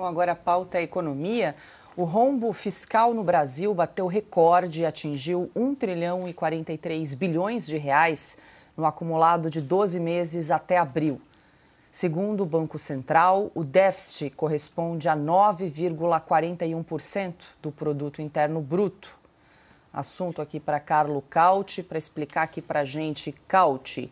Bom, agora a pauta é economia. O rombo fiscal no Brasil bateu recorde e atingiu 1 trilhão e 43 bilhões de reais no acumulado de 12 meses até abril. Segundo o Banco Central, o déficit corresponde a 9,41% do produto interno bruto. Assunto aqui para Carlo Cauti, para explicar aqui para a gente, Cauti.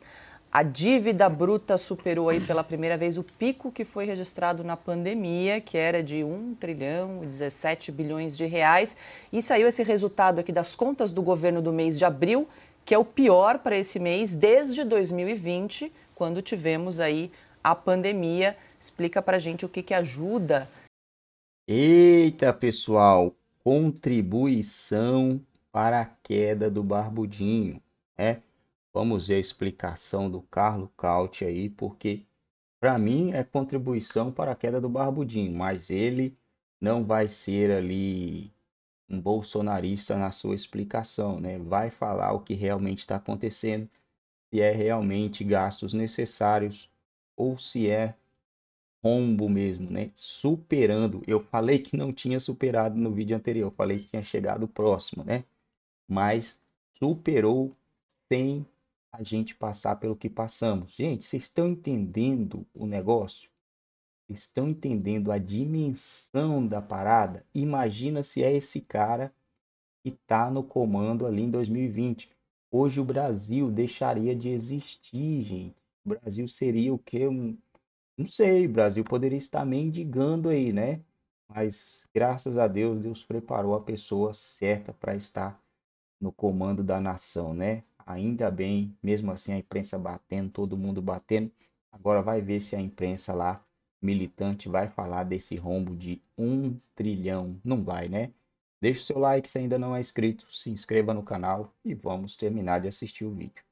A dívida bruta superou aí pela primeira vez o pico que foi registrado na pandemia, que era de 1 trilhão e 17 bilhões de reais. E saiu esse resultado aqui das contas do governo do mês de abril, que é o pior para esse mês desde 2020, quando tivemos aí a pandemia. Explica para gente o que, que ajuda. Eita, pessoal, contribuição para a queda do barbudinho, é? Né? Vamos ver a explicação do Carlo Cauti aí, porque para mim é contribuição para a queda do Barbudinho, mas ele não vai ser ali um bolsonarista na sua explicação, né? Vai falar o que realmente está acontecendo, se é realmente gastos necessários ou se é rombo mesmo, né? Superando. Eu falei que não tinha superado no vídeo anterior, falei que tinha chegado próximo, né? Mas superou sem a gente passar pelo que passamos. Gente, vocês estão entendendo o negócio? Estão entendendo a dimensão da parada? Imagina se é esse cara que está no comando ali em 2020. Hoje o Brasil deixaria de existir, gente. O Brasil seria o quê? Um, não sei, o Brasil poderia estar mendigando aí, né? Mas graças a Deus, Deus preparou a pessoa certa para estar no comando da nação, né? ainda bem, mesmo assim a imprensa batendo, todo mundo batendo. Agora vai ver se a imprensa lá, militante, vai falar desse rombo de um trilhão. Não vai, né? Deixe o seu like se ainda não é inscrito, se inscreva no canal e vamos terminar de assistir o vídeo.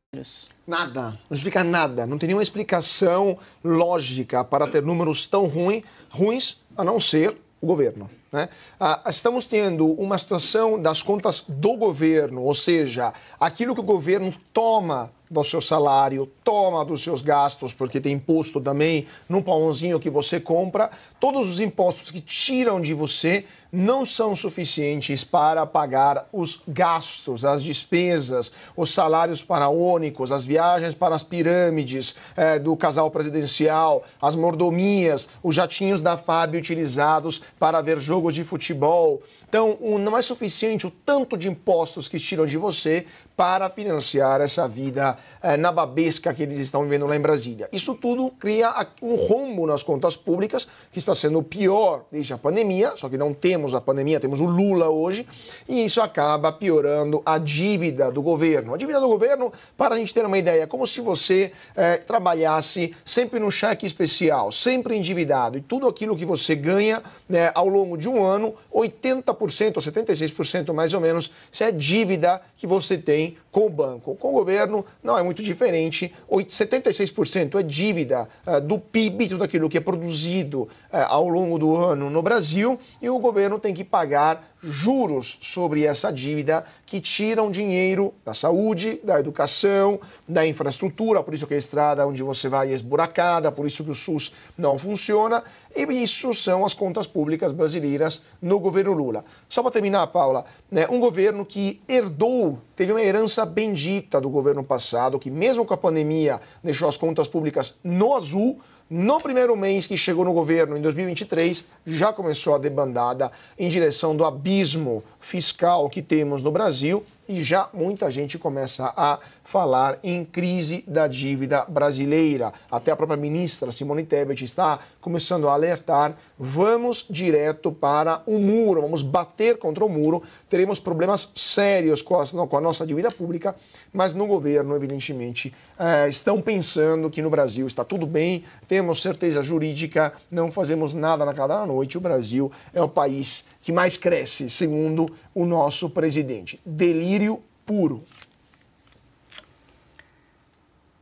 Nada, não explica nada, não tem nenhuma explicação lógica para ter números tão ruim, ruins, a não ser o governo. Né? Ah, estamos tendo uma situação das contas do governo, ou seja, aquilo que o governo toma do seu salário, toma dos seus gastos, porque tem imposto também no pãozinho que você compra, todos os impostos que tiram de você não são suficientes para pagar os gastos, as despesas, os salários faraônicos, as viagens para as pirâmides é, do casal presidencial, as mordomias, os jatinhos da FAB utilizados para ver jogos jogos de futebol. Então, não é suficiente o tanto de impostos que tiram de você para financiar essa vida eh, na babesca que eles estão vivendo lá em Brasília. Isso tudo cria um rombo nas contas públicas, que está sendo pior desde a pandemia, só que não temos a pandemia, temos o Lula hoje, e isso acaba piorando a dívida do governo. A dívida do governo, para a gente ter uma ideia, é como se você eh, trabalhasse sempre no cheque especial, sempre endividado, e tudo aquilo que você ganha né, ao longo de um ano, 80% ou 76% mais ou menos, se é dívida que você tem com o banco. Com o governo não é muito diferente. 76% é dívida eh, do PIB, tudo aquilo que é produzido eh, ao longo do ano no Brasil, e o governo tem que pagar juros sobre essa dívida que tiram dinheiro da saúde, da educação, da infraestrutura, por isso que a estrada onde você vai é esburacada, por isso que o SUS não funciona, e isso são as contas públicas brasileiras no governo Lula. Só para terminar, Paula, né, um governo que herdou, teve uma herança bendita do governo passado, que mesmo com a pandemia deixou as contas públicas no azul, no primeiro mês que chegou no governo, em 2023, já começou a debandada em direção do abismo fiscal que temos no Brasil e já muita gente começa a falar em crise da dívida brasileira. Até a própria ministra Simone Tebet está começando a alertar, vamos direto para o muro, vamos bater contra o muro, teremos problemas sérios com a, não, com a nossa dívida pública, mas no governo, evidentemente, é, estão pensando que no Brasil está tudo bem, temos certeza jurídica, não fazemos nada na cada noite, o Brasil é o país que mais cresce, segundo o nosso presidente. Delírio puro.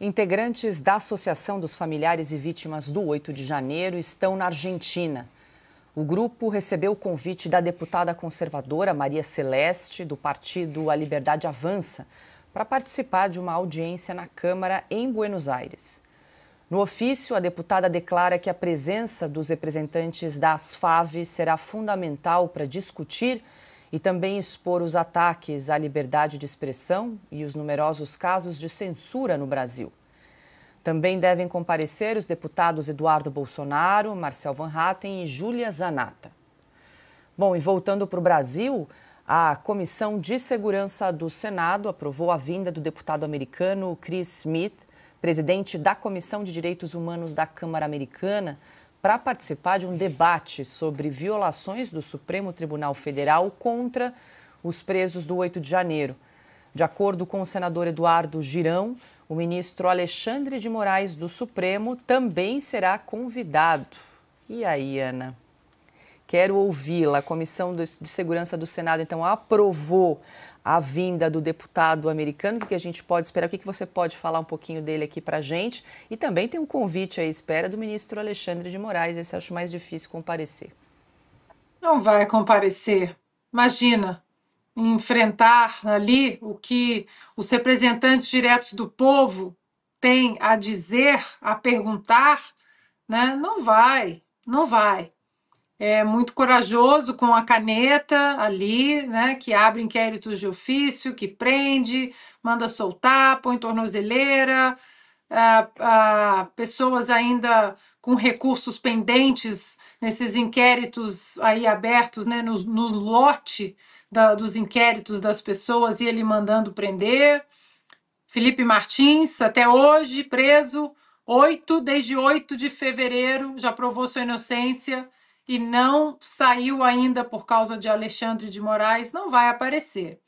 Integrantes da Associação dos Familiares e Vítimas do 8 de Janeiro estão na Argentina. O grupo recebeu o convite da deputada conservadora Maria Celeste, do partido A Liberdade Avança, para participar de uma audiência na Câmara em Buenos Aires. No ofício, a deputada declara que a presença dos representantes das FAV será fundamental para discutir e também expor os ataques à liberdade de expressão e os numerosos casos de censura no Brasil. Também devem comparecer os deputados Eduardo Bolsonaro, Marcel Van Hatten e Júlia Zanata. Bom, e voltando para o Brasil, a Comissão de Segurança do Senado aprovou a vinda do deputado americano Chris Smith, presidente da Comissão de Direitos Humanos da Câmara Americana, para participar de um debate sobre violações do Supremo Tribunal Federal contra os presos do 8 de janeiro. De acordo com o senador Eduardo Girão, o ministro Alexandre de Moraes do Supremo também será convidado. E aí, Ana? quero ouvi-la. A Comissão de Segurança do Senado, então, aprovou a vinda do deputado americano. O que a gente pode esperar? O que você pode falar um pouquinho dele aqui para a gente? E também tem um convite à espera do ministro Alexandre de Moraes. Esse acho mais difícil comparecer. Não vai comparecer. Imagina, enfrentar ali o que os representantes diretos do povo têm a dizer, a perguntar, né? Não vai, não vai é, muito corajoso com a caneta ali, né, que abre inquéritos de ofício, que prende, manda soltar, põe tornozeleira, ah, ah, pessoas ainda com recursos pendentes nesses inquéritos aí abertos, né, no, no lote da, dos inquéritos das pessoas e ele mandando prender. Felipe Martins, até hoje preso, 8, desde 8 de fevereiro, já provou sua inocência e não saiu ainda por causa de Alexandre de Moraes, não vai aparecer.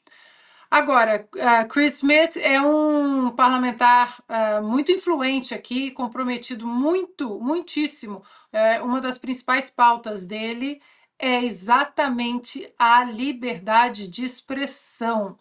Agora, eh, Chris Smith é um parlamentar eh, muito influente aqui, comprometido muito, muitíssimo. Eh, uma das principais pautas dele é exatamente a liberdade de expressão.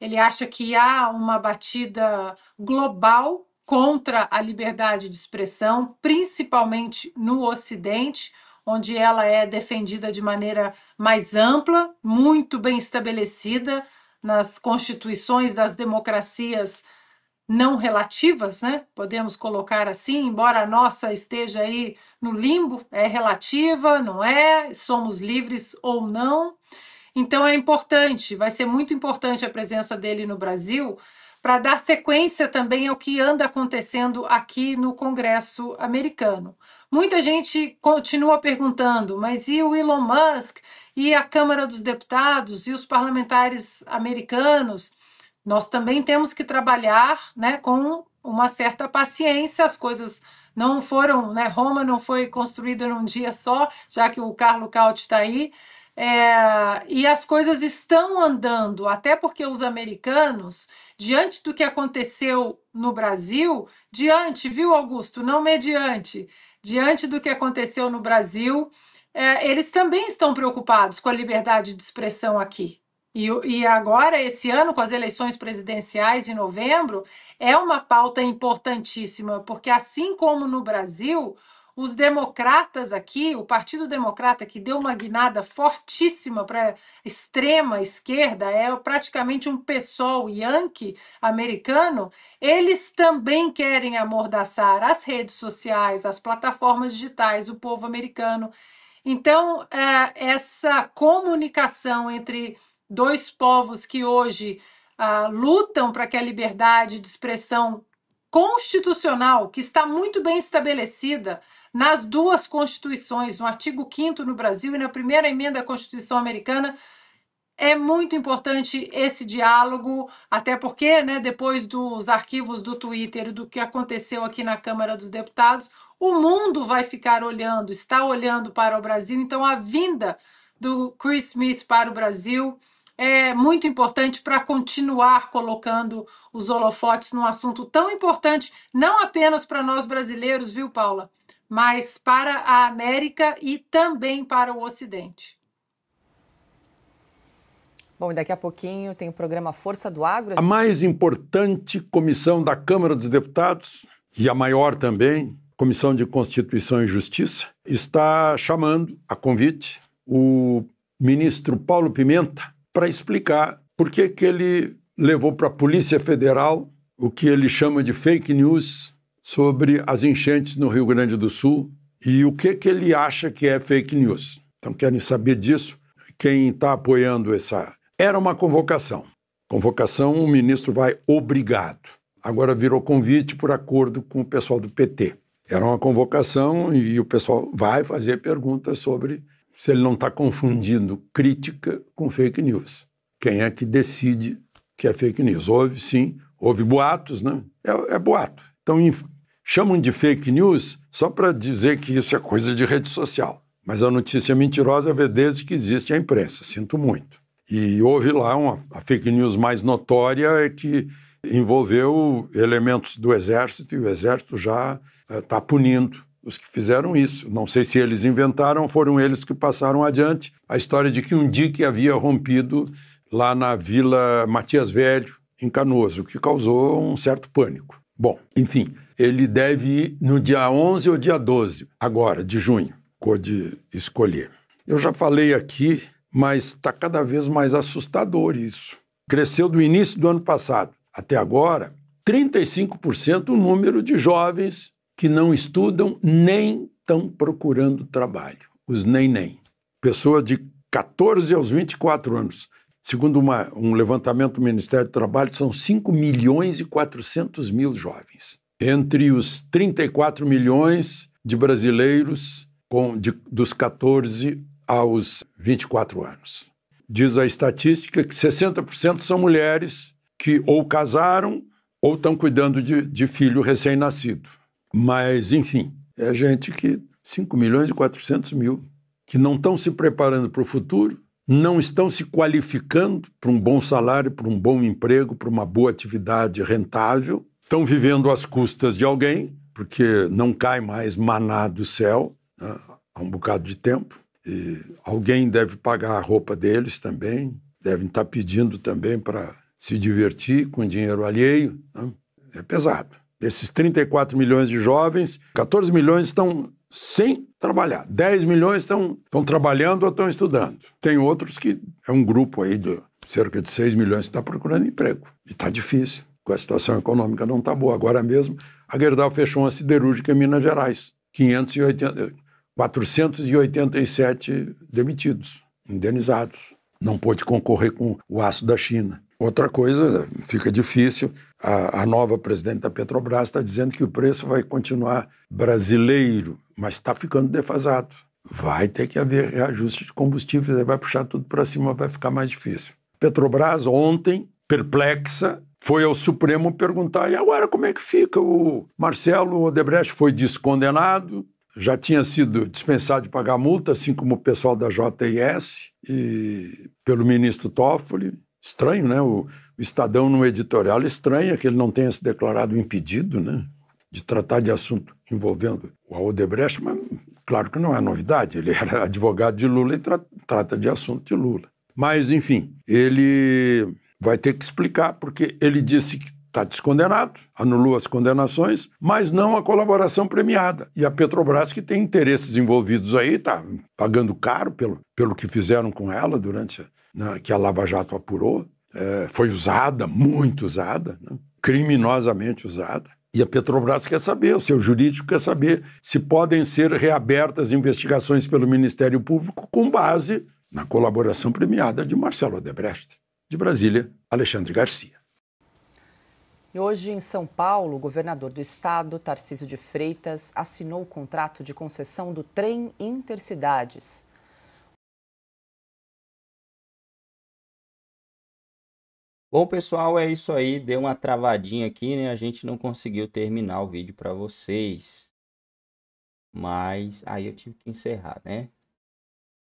Ele acha que há uma batida global contra a liberdade de expressão, principalmente no Ocidente onde ela é defendida de maneira mais ampla, muito bem estabelecida nas constituições das democracias não relativas, né? Podemos colocar assim, embora a nossa esteja aí no limbo, é relativa, não é? Somos livres ou não. Então é importante, vai ser muito importante a presença dele no Brasil, para dar sequência também ao que anda acontecendo aqui no Congresso americano. Muita gente continua perguntando, mas e o Elon Musk e a Câmara dos Deputados e os parlamentares americanos? Nós também temos que trabalhar né, com uma certa paciência, as coisas não foram, né, Roma não foi construída num dia só, já que o Carlo Cauti está aí. É, e as coisas estão andando, até porque os americanos, diante do que aconteceu no Brasil, diante, viu, Augusto, não mediante, diante do que aconteceu no Brasil, é, eles também estão preocupados com a liberdade de expressão aqui. E, e, agora, esse ano, com as eleições presidenciais em novembro, é uma pauta importantíssima, porque assim como no Brasil, os democratas aqui, o Partido Democrata, que deu uma guinada fortíssima para a extrema esquerda, é praticamente um PSOL yankee americano, eles também querem amordaçar as redes sociais, as plataformas digitais, o povo americano. Então, é, essa comunicação entre dois povos que hoje ah, lutam para que a liberdade de expressão constitucional, que está muito bem estabelecida, nas duas constituições, no artigo 5 no Brasil e na primeira emenda à Constituição Americana. É muito importante esse diálogo, até porque, né, depois dos arquivos do Twitter, e do que aconteceu aqui na Câmara dos Deputados, o mundo vai ficar olhando, está olhando para o Brasil. Então, a vinda do Chris Smith para o Brasil é muito importante para continuar colocando os holofotes num assunto tão importante, não apenas para nós brasileiros, viu, Paula? mas para a América e também para o Ocidente. Bom, daqui a pouquinho tem o programa Força do Agro. A mais importante comissão da Câmara dos Deputados e a maior também, Comissão de Constituição e Justiça, está chamando a convite o ministro Paulo Pimenta para explicar por que, que ele levou para a Polícia Federal o que ele chama de fake news sobre as enchentes no Rio Grande do Sul e o que, que ele acha que é fake news. Então, querem saber disso? Quem está apoiando essa. Era uma convocação. Convocação, o ministro vai obrigado. Agora virou convite por acordo com o pessoal do PT. Era uma convocação e o pessoal vai fazer perguntas sobre se ele não está confundindo crítica com fake news. Quem é que decide que é fake news? Houve, sim, houve boatos, né? É, é boato. Então, chamam de fake news só para dizer que isso é coisa de rede social. Mas a notícia mentirosa vê desde que existe a imprensa, sinto muito. E houve lá uma a fake news mais notória é que envolveu elementos do exército e o exército já está eh, é, punindo os que fizeram isso. Não sei se eles inventaram, foram eles que passaram adiante a história de que um dique havia rompido lá na Vila Matias Velho, em Canoas, o que causou um certo pânico. Bom, enfim, ele deve ir no dia 11 ou dia 12, agora, de junho, cor de escolher. Eu já falei aqui, mas está cada vez mais assustador isso. Cresceu do início do ano passado até agora 35% o número de jovens que não estudam nem estão procurando trabalho, os nem-nem. Pessoas de 14 aos 24 anos. Segundo uma, um levantamento do Ministério do Trabalho, são 5 milhões e 400 mil jovens entre os 34 milhões de brasileiros com, de, dos 14 aos 24 anos. Diz a estatística que 60% são mulheres que ou casaram ou estão cuidando de, de filho recém-nascido. Mas, enfim, é gente que 5 milhões e 400 mil, que não estão se preparando para o futuro, não estão se qualificando para um bom salário, para um bom emprego, para uma boa atividade rentável estão vivendo às custas de alguém, porque não cai mais maná do céu né, há um bocado de tempo. E alguém deve pagar a roupa deles também, devem estar tá pedindo também para se divertir com dinheiro alheio. Né? É pesado. Desses 34 milhões de jovens, 14 milhões estão sem trabalhar. 10 milhões estão, estão trabalhando ou estão estudando. Tem outros que é um grupo aí de cerca de 6 milhões que está procurando emprego. E está difícil a situação econômica não está boa. Agora mesmo, a Gerdau fechou uma siderúrgica em Minas Gerais, 580, 487 demitidos, indenizados. Não pôde concorrer com o aço da China. Outra coisa, fica difícil, a, a nova presidente da Petrobras está dizendo que o preço vai continuar brasileiro, mas está ficando defasado. Vai ter que haver reajuste de combustíveis, vai puxar tudo para cima, vai ficar mais difícil. Petrobras, ontem, perplexa, foi ao Supremo perguntar, e agora como é que fica? O Marcelo Odebrecht foi descondenado, já tinha sido dispensado de pagar multa, assim como o pessoal da JIS, e pelo ministro Toffoli. Estranho, né? O, o Estadão no editorial estranha que ele não tenha se declarado impedido, né? De tratar de assunto envolvendo o Odebrecht, mas claro que não é novidade. Ele era advogado de Lula e tra trata de assunto de Lula. Mas, enfim, ele vai ter que explicar, porque ele disse que está descondenado, anulou as condenações, mas não a colaboração premiada. E a Petrobras, que tem interesses envolvidos aí, está pagando caro pelo, pelo que fizeram com ela durante né, que a Lava Jato apurou. É, foi usada, muito usada, né, criminosamente usada. E a Petrobras quer saber, o seu jurídico quer saber se podem ser reabertas investigações pelo Ministério Público com base na colaboração premiada de Marcelo Odebrecht. De Brasília, Alexandre Garcia. E hoje, em São Paulo, o governador do estado, Tarcísio de Freitas, assinou o contrato de concessão do trem Intercidades. Bom, pessoal, é isso aí. Deu uma travadinha aqui, né? A gente não conseguiu terminar o vídeo para vocês. Mas aí eu tive que encerrar, né?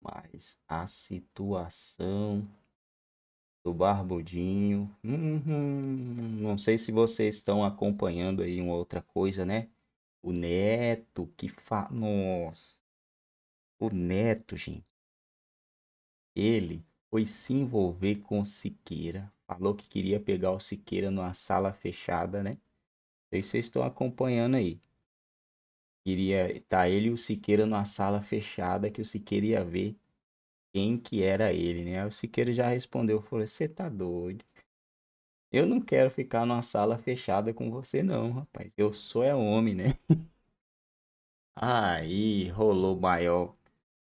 Mas a situação do Barbudinho. Uhum. Não sei se vocês estão acompanhando aí uma outra coisa, né? O Neto que fala. Nossa! O Neto, gente. Ele foi se envolver com o Siqueira. Falou que queria pegar o Siqueira numa sala fechada, né? Não sei se vocês estão acompanhando aí. Queria tá ele e o Siqueira numa sala fechada que o Siqueira ia ver quem que era ele, né? Aí o Siqueira já respondeu, falou, você tá doido? Eu não quero ficar numa sala fechada com você não, rapaz. Eu sou é homem, né? Aí rolou maior.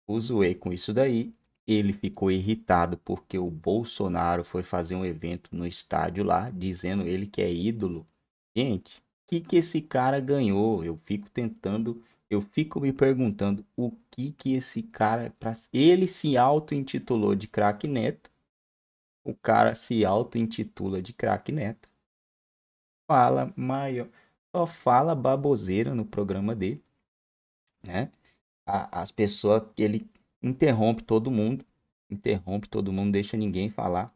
O zoei com isso daí. Ele ficou irritado porque o Bolsonaro foi fazer um evento no estádio lá, dizendo ele que é ídolo. Gente, o que, que esse cara ganhou? Eu fico tentando eu fico me perguntando o que que esse cara. para Ele se auto-intitulou de craque neto. O cara se auto-intitula de craque neto. Fala maior. Só fala baboseira no programa dele. Né? as pessoas. Ele interrompe todo mundo. Interrompe todo mundo, deixa ninguém falar.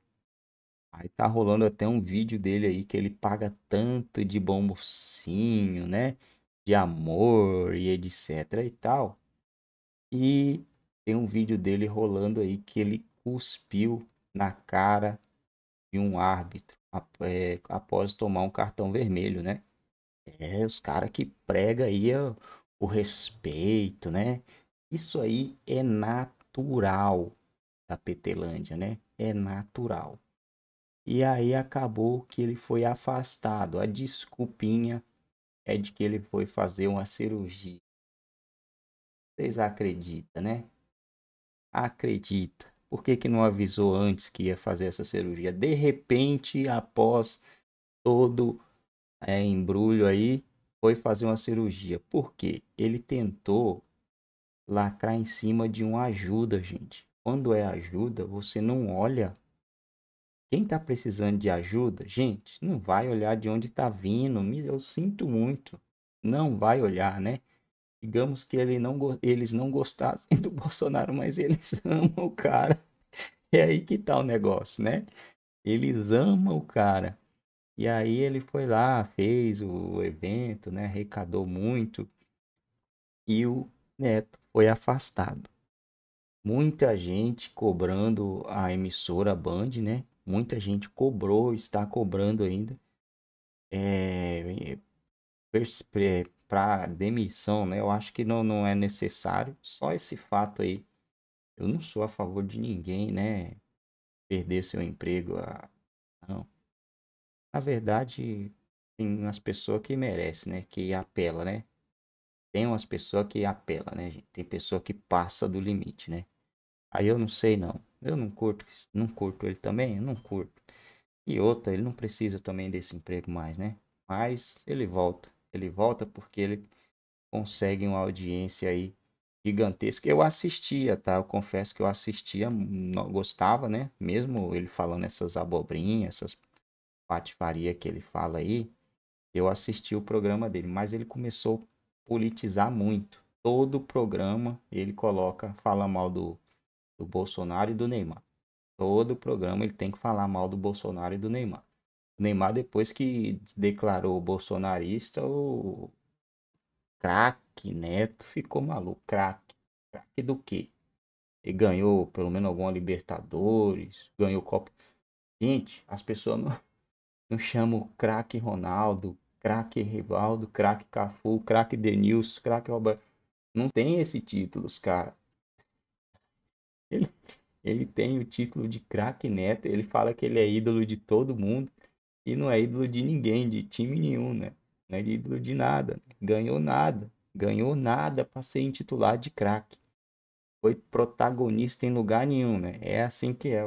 Aí tá rolando até um vídeo dele aí que ele paga tanto de bom mocinho, né? de amor e etc e tal. E tem um vídeo dele rolando aí que ele cuspiu na cara de um árbitro é, após tomar um cartão vermelho, né? É, os caras que prega aí o, o respeito, né? Isso aí é natural da Petelândia, né? É natural. E aí acabou que ele foi afastado. A desculpinha é de que ele foi fazer uma cirurgia. Vocês acreditam, né? Acredita. Por que, que não avisou antes que ia fazer essa cirurgia? De repente, após todo é, embrulho aí, foi fazer uma cirurgia. Por quê? Ele tentou lacrar em cima de uma ajuda, gente. Quando é ajuda, você não olha quem está precisando de ajuda, gente, não vai olhar de onde está vindo. Eu sinto muito. Não vai olhar, né? Digamos que ele não, eles não gostassem do Bolsonaro, mas eles amam o cara. É aí que tá o negócio, né? Eles amam o cara. E aí ele foi lá, fez o evento, né? Arrecadou muito. E o Neto foi afastado. Muita gente cobrando a emissora Band, né? Muita gente cobrou, está cobrando ainda é, é para é, demissão, né? Eu acho que não, não é necessário. Só esse fato aí. Eu não sou a favor de ninguém, né? Perder seu emprego. A... Ah, não. Na verdade, tem umas pessoas que merecem, né? Que apela, né? Tem umas pessoas que apela, né, gente? Tem pessoa que passa do limite, né? Aí eu não sei não. Eu não curto, não curto ele também, eu não curto. E outra, ele não precisa também desse emprego mais, né? Mas ele volta. Ele volta porque ele consegue uma audiência aí gigantesca. Eu assistia, tá? Eu confesso que eu assistia, gostava, né? Mesmo ele falando essas abobrinhas, essas patifaria que ele fala aí, eu assisti o programa dele, mas ele começou a politizar muito. Todo o programa ele coloca, fala mal do do Bolsonaro e do Neymar. Todo programa ele tem que falar mal do Bolsonaro e do Neymar. O Neymar, depois que declarou bolsonarista, o craque Neto ficou maluco. Craque. Craque do quê? Ele ganhou pelo menos alguma Libertadores, ganhou Copa. Gente, as pessoas não, não chamam craque Ronaldo, craque Rivaldo, craque Cafu, craque Denilson, craque Roberto. Não tem esse título, os caras. Ele, ele tem o título de craque neto, ele fala que ele é ídolo de todo mundo e não é ídolo de ninguém, de time nenhum, né? Não é ídolo de nada, ganhou nada, ganhou nada para ser intitulado de craque. Foi protagonista em lugar nenhum, né? É assim que é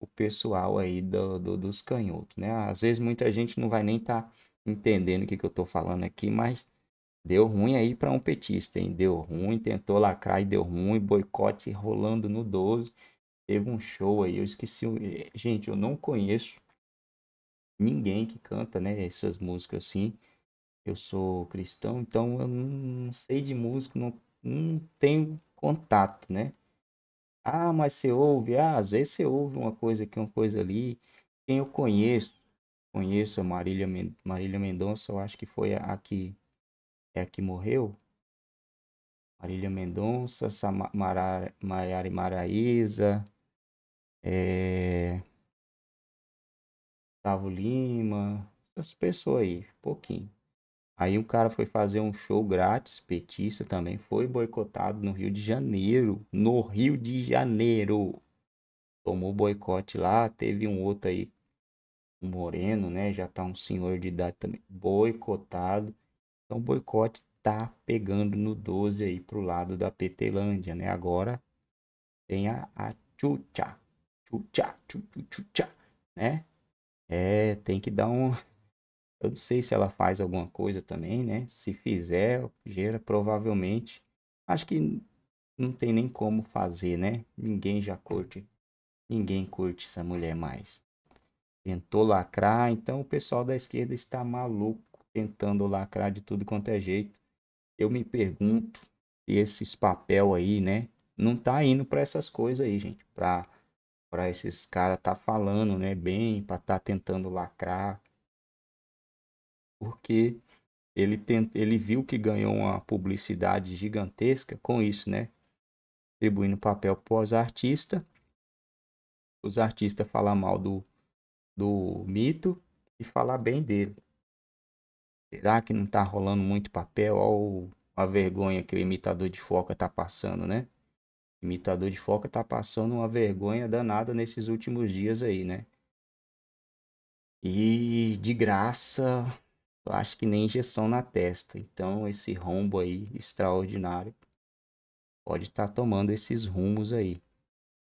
o pessoal aí do, do dos canhotos, né? Às vezes muita gente não vai nem estar tá entendendo o que, que eu tô falando aqui, mas Deu ruim aí para um petista, hein? Deu ruim, tentou lacrar e deu ruim, boicote rolando no 12. Teve um show aí, eu esqueci. Eh, gente, eu não conheço ninguém que canta, né, essas músicas assim. Eu sou cristão, então eu não sei de música, não, não tenho contato, né? Ah, mas você ouve, ah, às vezes você ouve uma coisa aqui, uma coisa ali. Quem eu conheço, conheço a Marília, Marília Mendonça, eu acho que foi a, a que é a que morreu? Marília Mendonça, Samara, Mara, Maraíza, é... Gustavo Lima, essas pessoas aí, pouquinho. Aí um cara foi fazer um show grátis, petista também, foi boicotado no Rio de Janeiro. No Rio de Janeiro. Tomou boicote lá, teve um outro aí, um moreno, né? Já tá um senhor de idade também, boicotado. Então, o boicote tá pegando no 12 aí pro lado da Petelândia, né? Agora tem a, a Chucha, Chucha, Chucha, Chucha, né? É, tem que dar um... Eu não sei se ela faz alguma coisa também, né? Se fizer, gera, provavelmente. Acho que não tem nem como fazer, né? Ninguém já curte. Ninguém curte essa mulher mais. Tentou lacrar, então o pessoal da esquerda está maluco tentando lacrar de tudo quanto é jeito. Eu me pergunto se esses papel aí, né, não tá indo para essas coisas aí, gente, para para esses cara tá falando, né, bem, para tá tentando lacrar. Porque ele tent, ele viu que ganhou uma publicidade gigantesca com isso, né? Atribuindo papel pós artista. Os artistas falar mal do do mito e falar bem dele. Será que não tá rolando muito papel? Olha a vergonha que o imitador de foca tá passando, né? O imitador de foca tá passando uma vergonha danada nesses últimos dias aí, né? E de graça, eu acho que nem injeção na testa. Então esse rombo aí extraordinário pode estar tá tomando esses rumos aí.